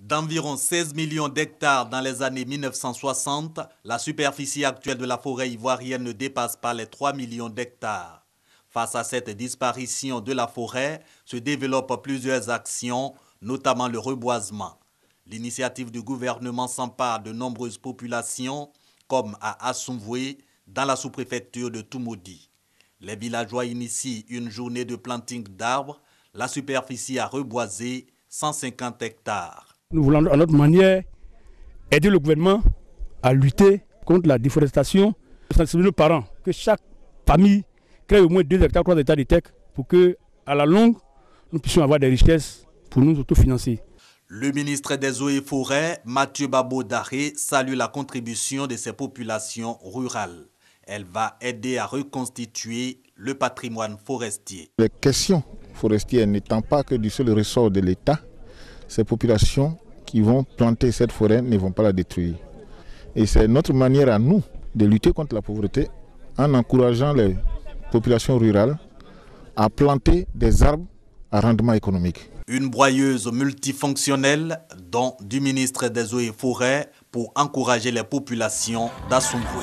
D'environ 16 millions d'hectares dans les années 1960, la superficie actuelle de la forêt ivoirienne ne dépasse pas les 3 millions d'hectares. Face à cette disparition de la forêt, se développent plusieurs actions, notamment le reboisement. L'initiative du gouvernement s'empare de nombreuses populations, comme à Assoumvoué, dans la sous-préfecture de Toumoudi. Les villageois initient une journée de planting d'arbres. La superficie a reboisé 150 hectares. Nous voulons à notre manière aider le gouvernement à lutter contre la déforestation. Nous nos parents que chaque famille crée au moins 2 hectares, 3 hectares de tech pour que, à la longue, nous puissions avoir des richesses pour nous autofinancer. Le ministre des Eaux et Forêts, Mathieu Babo salue la contribution de ces populations rurales. Elle va aider à reconstituer le patrimoine forestier. Les questions forestières n'étant pas que du seul ressort de l'État, ces populations qui vont planter cette forêt ne vont pas la détruire. Et c'est notre manière à nous de lutter contre la pauvreté en encourageant les populations rurales à planter des arbres à rendement économique. Une broyeuse multifonctionnelle, dont du ministre des Eaux et Forêts, pour encourager les populations d'Assoumboué.